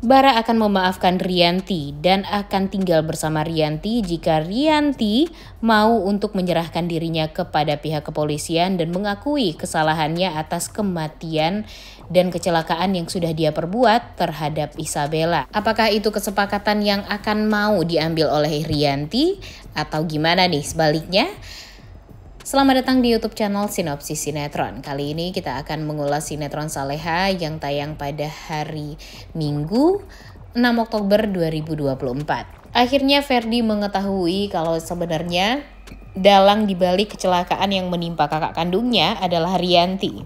Bara akan memaafkan Rianti dan akan tinggal bersama Rianti jika Rianti mau untuk menyerahkan dirinya kepada pihak kepolisian dan mengakui kesalahannya atas kematian dan kecelakaan yang sudah dia perbuat terhadap Isabella. Apakah itu kesepakatan yang akan mau diambil oleh Rianti atau gimana nih sebaliknya? Selamat datang di YouTube channel Sinopsis Sinetron. Kali ini kita akan mengulas sinetron Saleha yang tayang pada hari Minggu 6 Oktober 2024. Akhirnya Ferdi mengetahui kalau sebenarnya dalang dibalik kecelakaan yang menimpa kakak kandungnya adalah Rianti.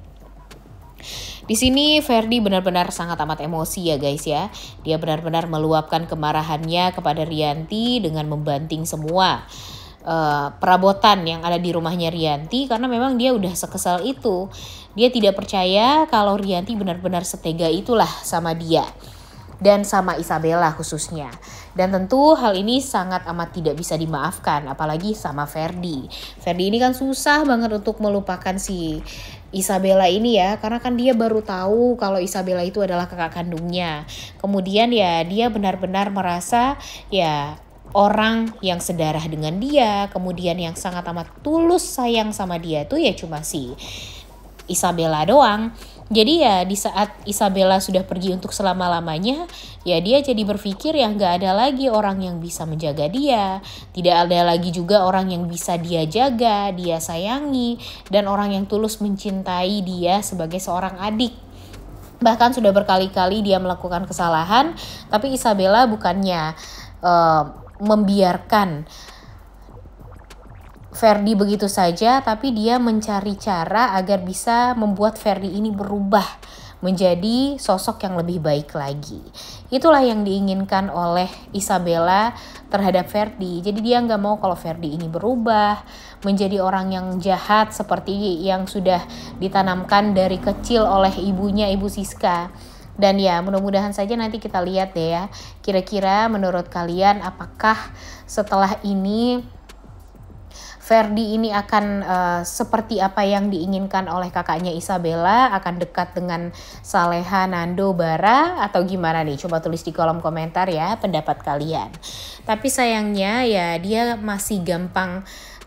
Di sini Ferdi benar-benar sangat amat emosi ya guys ya. Dia benar-benar meluapkan kemarahannya kepada Rianti dengan membanting semua uh, perabotan yang ada di rumahnya Rianti karena memang dia udah sekesal itu. Dia tidak percaya kalau Rianti benar-benar setega itulah sama dia dan sama Isabella khususnya. Dan tentu hal ini sangat amat tidak bisa dimaafkan apalagi sama Ferdi. Ferdi ini kan susah banget untuk melupakan si Isabella ini ya karena kan dia baru tahu kalau Isabella itu adalah kakak kandungnya. Kemudian ya dia benar-benar merasa ya orang yang sedarah dengan dia, kemudian yang sangat amat tulus sayang sama dia itu ya cuma si Isabella doang. Jadi ya di saat Isabella sudah pergi untuk selama-lamanya, ya dia jadi berpikir ya nggak ada lagi orang yang bisa menjaga dia. Tidak ada lagi juga orang yang bisa dia jaga, dia sayangi, dan orang yang tulus mencintai dia sebagai seorang adik bahkan sudah berkali-kali dia melakukan kesalahan tapi Isabella bukannya ehm, membiarkan Ferdi begitu saja, tapi dia mencari cara agar bisa membuat Ferdi ini berubah menjadi sosok yang lebih baik lagi. Itulah yang diinginkan oleh Isabella terhadap Ferdi. Jadi dia nggak mau kalau Ferdi ini berubah menjadi orang yang jahat seperti yang sudah ditanamkan dari kecil oleh ibunya, ibu Siska. Dan ya, mudah-mudahan saja nanti kita lihat deh ya. Kira-kira menurut kalian apakah setelah ini Ferdi ini akan uh, seperti apa yang diinginkan oleh kakaknya Isabella, akan dekat dengan Saleha Nando Bara atau gimana nih? Coba tulis di kolom komentar ya pendapat kalian. Tapi sayangnya ya dia masih gampang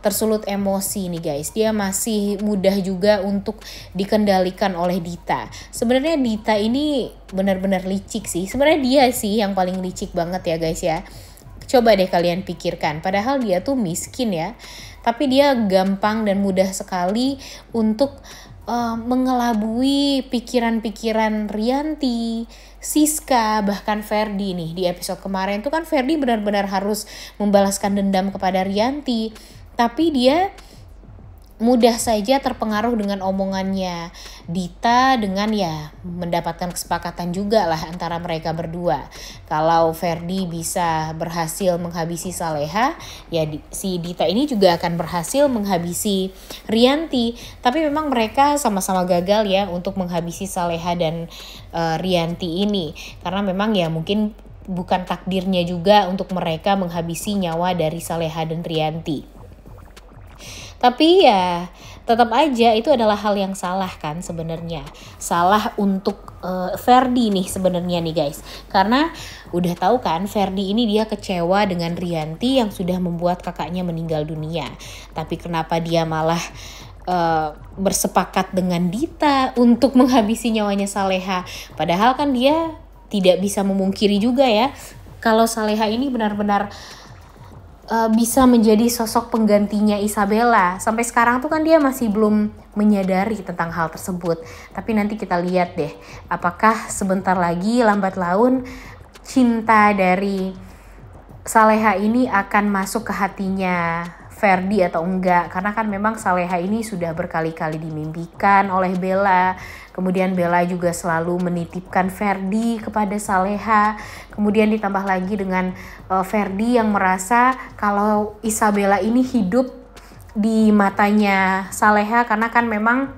tersulut emosi nih guys. Dia masih mudah juga untuk dikendalikan oleh Dita. Sebenarnya Dita ini benar-benar licik sih. Sebenarnya dia sih yang paling licik banget ya guys ya. Coba deh kalian pikirkan, padahal dia tuh miskin ya, tapi dia gampang dan mudah sekali untuk uh, mengelabui pikiran-pikiran Rianti, Siska, bahkan Ferdi nih di episode kemarin tuh kan Ferdi benar-benar harus membalaskan dendam kepada Rianti tapi dia mudah saja terpengaruh dengan omongannya Dita dengan ya mendapatkan kesepakatan juga lah antara mereka berdua. Kalau Ferdi bisa berhasil menghabisi Saleha, ya si Dita ini juga akan berhasil menghabisi Rianti. Tapi memang mereka sama-sama gagal ya untuk menghabisi Saleha dan uh, Rianti ini karena memang ya mungkin bukan takdirnya juga untuk mereka menghabisi nyawa dari Saleha dan Rianti. Tapi ya tetap aja itu adalah hal yang salah kan sebenarnya. Salah untuk uh, Ferdi nih sebenarnya nih guys. Karena udah tahu kan Ferdi ini dia kecewa dengan Rianti yang sudah membuat kakaknya meninggal dunia. Tapi kenapa dia malah Uh, bersepakat dengan Dita untuk menghabisi nyawanya Saleha. Padahal kan dia tidak bisa memungkiri juga ya kalau Saleha ini benar-benar uh, bisa menjadi sosok penggantinya Isabella. Sampai sekarang tuh kan dia masih belum menyadari tentang hal tersebut. Tapi nanti kita lihat deh, apakah sebentar lagi lambat laun cinta dari Saleha ini akan masuk ke hatinya Ferdi atau enggak karena kan memang Saleha ini sudah berkali-kali dimimpikan oleh Bella kemudian Bella juga selalu menitipkan Ferdi kepada Saleha kemudian ditambah lagi dengan uh, Ferdi yang merasa kalau Isabella ini hidup di matanya Saleha karena kan memang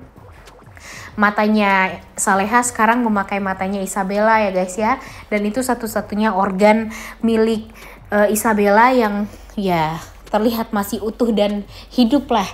matanya Saleha sekarang memakai matanya Isabella ya guys ya dan itu satu-satunya organ milik uh, Isabella yang ya terlihat masih utuh dan hidup lah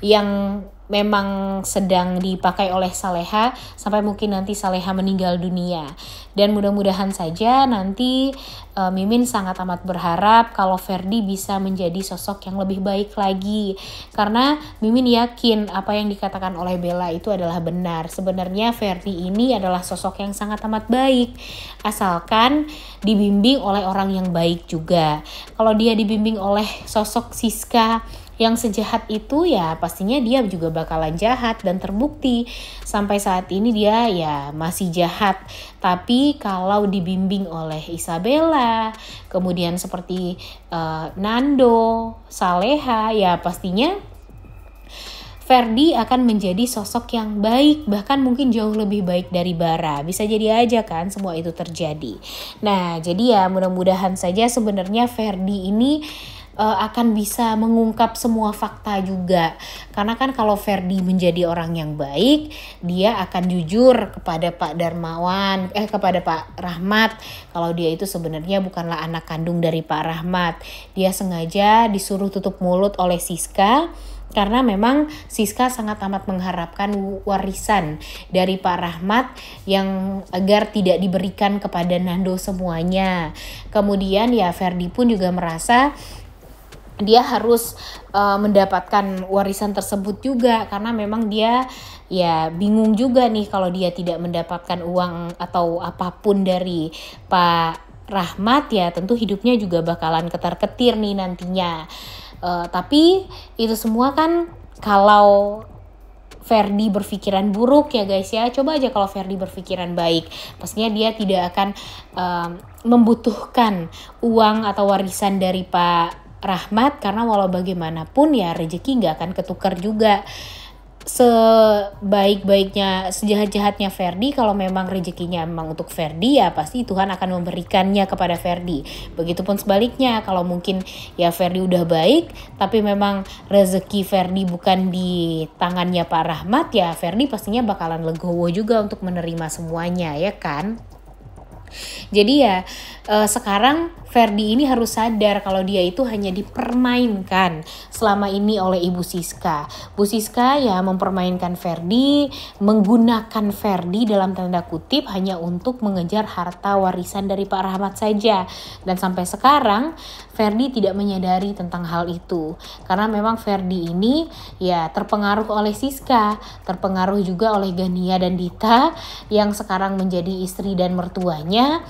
yang memang sedang dipakai oleh Saleha sampai mungkin nanti Saleha meninggal dunia. Dan mudah-mudahan saja nanti uh, Mimin sangat amat berharap kalau Ferdi bisa menjadi sosok yang lebih baik lagi. Karena Mimin yakin apa yang dikatakan oleh Bella itu adalah benar. Sebenarnya Ferdi ini adalah sosok yang sangat amat baik. Asalkan dibimbing oleh orang yang baik juga. Kalau dia dibimbing oleh sosok Siska yang sejahat itu ya pastinya dia juga bakalan jahat dan terbukti sampai saat ini dia ya masih jahat tapi kalau dibimbing oleh Isabella kemudian seperti uh, Nando Saleha ya pastinya Ferdi akan menjadi sosok yang baik, bahkan mungkin jauh lebih baik dari Bara. Bisa jadi aja kan semua itu terjadi. Nah, jadi ya mudah-mudahan saja sebenarnya Ferdi ini uh, akan bisa mengungkap semua fakta juga. Karena kan kalau Ferdi menjadi orang yang baik, dia akan jujur kepada Pak Darmawan, eh kepada Pak Rahmat kalau dia itu sebenarnya bukanlah anak kandung dari Pak Rahmat. Dia sengaja disuruh tutup mulut oleh Siska karena memang Siska sangat amat mengharapkan warisan dari Pak Rahmat yang agar tidak diberikan kepada Nando semuanya. Kemudian ya Ferdi pun juga merasa dia harus uh, mendapatkan warisan tersebut juga karena memang dia ya bingung juga nih kalau dia tidak mendapatkan uang atau apapun dari Pak Rahmat ya tentu hidupnya juga bakalan ketar-ketir nih nantinya. Uh, tapi itu semua kan kalau Ferdi berpikiran buruk ya guys ya coba aja kalau Ferdi berpikiran baik pastinya dia tidak akan um, membutuhkan uang atau warisan dari Pak rahmat karena walau bagaimanapun ya rezeki nggak akan ketukar juga sebaik-baiknya sejahat-jahatnya Ferdi kalau memang rezekinya memang untuk Ferdi ya pasti Tuhan akan memberikannya kepada Ferdi. Begitupun sebaliknya kalau mungkin ya Ferdi udah baik tapi memang rezeki Ferdi bukan di tangannya Pak Rahmat ya Ferdi pastinya bakalan legowo juga untuk menerima semuanya ya kan. Jadi ya eh, sekarang Ferdi ini harus sadar kalau dia itu hanya dipermainkan selama ini oleh Ibu Siska. Bu Siska ya mempermainkan Ferdi, menggunakan Ferdi dalam tanda kutip hanya untuk mengejar harta warisan dari Pak Rahmat saja. Dan sampai sekarang Ferdi tidak menyadari tentang hal itu. Karena memang Ferdi ini ya terpengaruh oleh Siska, terpengaruh juga oleh Gania dan Dita yang sekarang menjadi istri dan mertuanya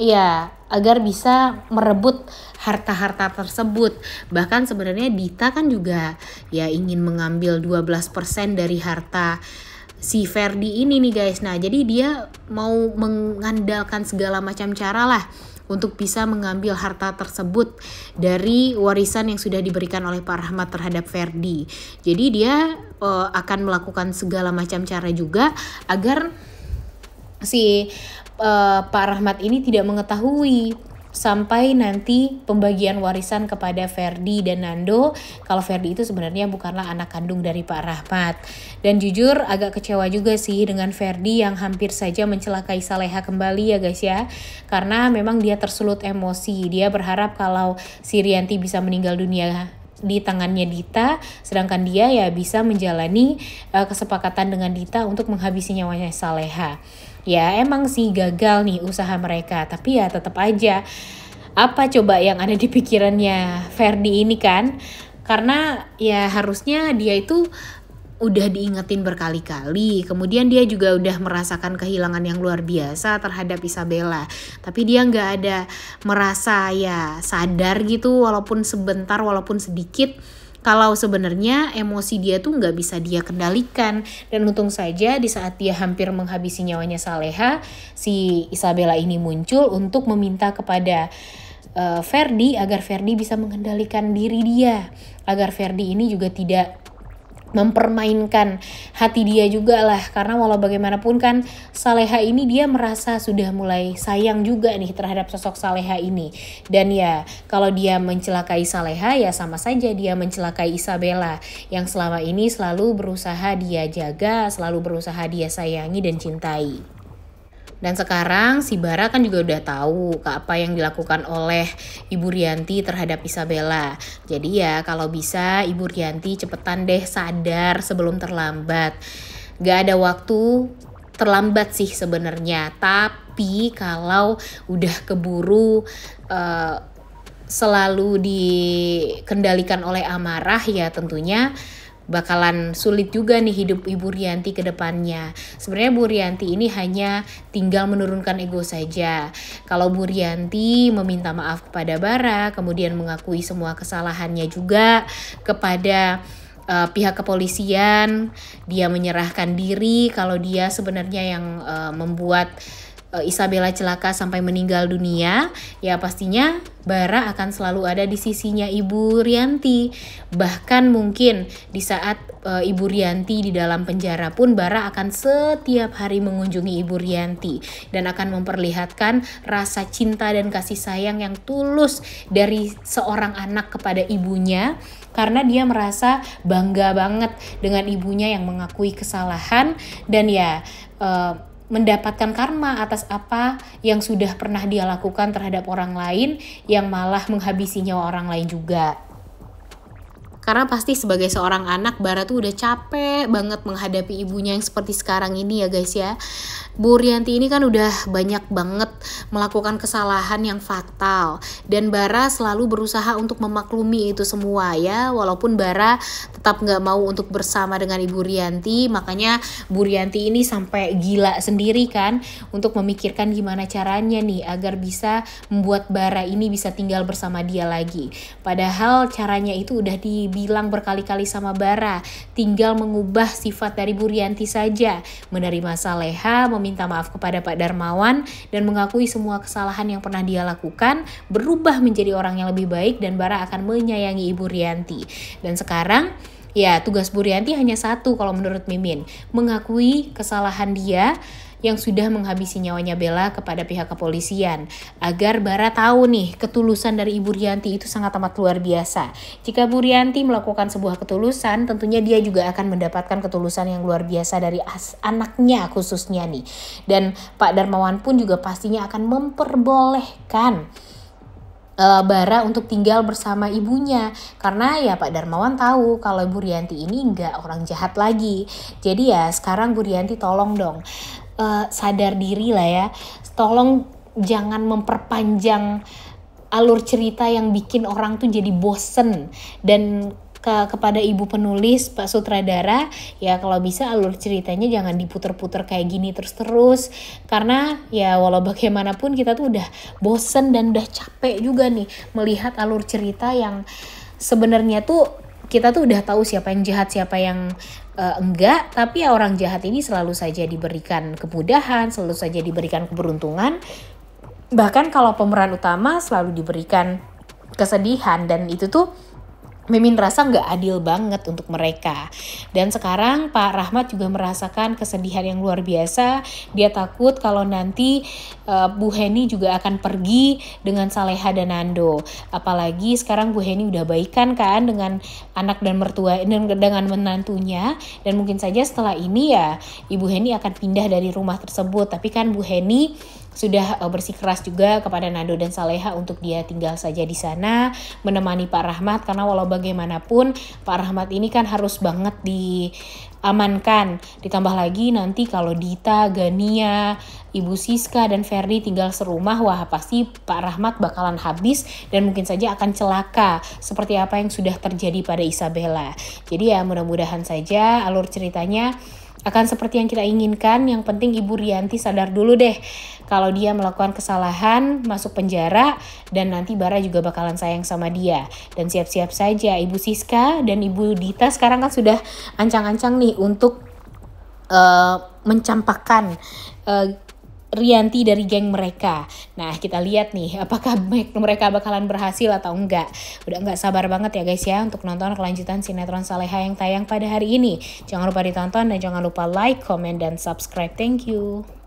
Iya, agar bisa merebut harta-harta tersebut. Bahkan sebenarnya Dita kan juga ya ingin mengambil 12% dari harta si Ferdi ini nih guys. Nah, jadi dia mau mengandalkan segala macam cara lah untuk bisa mengambil harta tersebut dari warisan yang sudah diberikan oleh Pak Rahmat terhadap Ferdi. Jadi dia uh, akan melakukan segala macam cara juga agar si uh, Pak Rahmat ini tidak mengetahui sampai nanti pembagian warisan kepada Ferdi dan Nando kalau Ferdi itu sebenarnya bukanlah anak kandung dari Pak Rahmat dan jujur agak kecewa juga sih dengan Ferdi yang hampir saja mencelakai Saleha kembali ya guys ya karena memang dia tersulut emosi dia berharap kalau si bisa meninggal dunia di tangannya Dita, sedangkan dia ya bisa menjalani uh, kesepakatan dengan Dita untuk menghabisi nyawanya Saleha. Ya emang sih gagal nih usaha mereka, tapi ya tetap aja apa coba yang ada di pikirannya Ferdi ini kan? Karena ya harusnya dia itu udah diingetin berkali-kali. Kemudian dia juga udah merasakan kehilangan yang luar biasa terhadap Isabella. Tapi dia nggak ada merasa ya sadar gitu walaupun sebentar, walaupun sedikit. Kalau sebenarnya emosi dia tuh nggak bisa dia kendalikan dan untung saja di saat dia hampir menghabisi nyawanya Saleha, si Isabella ini muncul untuk meminta kepada uh, Ferdi agar Ferdi bisa mengendalikan diri dia, agar Ferdi ini juga tidak mempermainkan hati dia juga lah karena walau bagaimanapun kan Saleha ini dia merasa sudah mulai sayang juga nih terhadap sosok Saleha ini dan ya kalau dia mencelakai Saleha ya sama saja dia mencelakai Isabella yang selama ini selalu berusaha dia jaga selalu berusaha dia sayangi dan cintai. Dan sekarang si Bara kan juga udah tahu ke apa yang dilakukan oleh Ibu Rianti terhadap Isabella. Jadi ya kalau bisa Ibu Rianti cepetan deh sadar sebelum terlambat. Gak ada waktu terlambat sih sebenarnya, tapi kalau udah keburu uh, selalu dikendalikan oleh amarah ya tentunya bakalan sulit juga nih hidup Ibu Rianti ke depannya. Sebenarnya Bu Rianti ini hanya tinggal menurunkan ego saja. Kalau Bu Rianti meminta maaf kepada Bara, kemudian mengakui semua kesalahannya juga kepada uh, pihak kepolisian, dia menyerahkan diri kalau dia sebenarnya yang uh, membuat Eh, Isabella celaka sampai meninggal dunia, ya pastinya Bara akan selalu ada di sisinya Ibu Rianti. Bahkan mungkin di saat uh, Ibu Rianti di dalam penjara pun Bara akan setiap hari mengunjungi Ibu Rianti dan akan memperlihatkan rasa cinta dan kasih sayang yang tulus dari seorang anak kepada ibunya karena dia merasa bangga banget dengan ibunya yang mengakui kesalahan dan ya eh, mendapatkan karma atas apa yang sudah pernah dia lakukan terhadap orang lain yang malah menghabisinya orang lain juga karena pasti sebagai seorang anak Bara tuh udah capek banget menghadapi ibunya yang seperti sekarang ini ya guys ya Bu Rianti ini kan udah banyak banget melakukan kesalahan yang fatal dan Bara selalu berusaha untuk memaklumi itu semua ya walaupun Bara tetap nggak mau untuk bersama dengan Ibu Rianti makanya Bu Rianti ini sampai gila sendiri kan untuk memikirkan gimana caranya nih agar bisa membuat Bara ini bisa tinggal bersama dia lagi padahal caranya itu udah di bilang berkali-kali sama Bara, tinggal mengubah sifat dari Burianti saja, menerima Saleha, meminta maaf kepada Pak Darmawan, dan mengakui semua kesalahan yang pernah dia lakukan, berubah menjadi orang yang lebih baik dan Bara akan menyayangi Ibu Rianti. Dan sekarang, ya tugas Burianti hanya satu kalau menurut Mimin, mengakui kesalahan dia, yang sudah menghabisi nyawanya Bella kepada pihak kepolisian agar Bara tahu nih ketulusan dari Ibu Rianti itu sangat amat luar biasa. Jika Bu Rianti melakukan sebuah ketulusan, tentunya dia juga akan mendapatkan ketulusan yang luar biasa dari anaknya khususnya nih. Dan Pak Darmawan pun juga pastinya akan memperbolehkan eh, Bara untuk tinggal bersama ibunya karena ya Pak Darmawan tahu kalau Bu Rianti ini enggak orang jahat lagi jadi ya sekarang Bu Rianti tolong dong uh, sadar diri lah ya tolong jangan memperpanjang alur cerita yang bikin orang tuh jadi bosen dan ke kepada ibu penulis pak sutradara ya kalau bisa alur ceritanya jangan diputer-puter kayak gini terus-terus karena ya walau bagaimanapun kita tuh udah bosen dan udah capek juga nih melihat alur cerita yang sebenarnya tuh kita tuh udah tahu siapa yang jahat, siapa yang uh, enggak, tapi ya orang jahat ini selalu saja diberikan kemudahan, selalu saja diberikan keberuntungan. Bahkan kalau pemeran utama selalu diberikan kesedihan dan itu tuh Mimin rasa nggak adil banget untuk mereka. Dan sekarang Pak Rahmat juga merasakan kesedihan yang luar biasa. Dia takut kalau nanti uh, Bu Heni juga akan pergi dengan Saleha dan Nando. Apalagi sekarang Bu Heni udah baikan kan dengan anak dan mertua dan dengan menantunya. Dan mungkin saja setelah ini ya Ibu Heni akan pindah dari rumah tersebut. Tapi kan Bu Heni sudah eh, bersikeras juga kepada Nado dan Saleha untuk dia tinggal saja di sana menemani Pak Rahmat karena walau bagaimanapun Pak Rahmat ini kan harus banget diamankan ditambah lagi nanti kalau Dita, Gania, Ibu Siska dan Ferdi tinggal serumah wah pasti Pak Rahmat bakalan habis dan mungkin saja akan celaka seperti apa yang sudah terjadi pada Isabella jadi ya mudah-mudahan saja alur ceritanya akan seperti yang kita inginkan. Yang penting Ibu Rianti sadar dulu deh kalau dia melakukan kesalahan, masuk penjara, dan nanti Bara juga bakalan sayang sama dia. Dan siap-siap saja Ibu Siska dan Ibu Dita sekarang kan sudah ancang-ancang nih untuk uh, mencampakkan uh, Rianti dari geng mereka. Nah, kita lihat nih apakah mereka bakalan berhasil atau enggak. Udah enggak sabar banget ya guys ya untuk nonton kelanjutan sinetron Saleha yang tayang pada hari ini. Jangan lupa ditonton dan jangan lupa like, comment, dan subscribe. Thank you.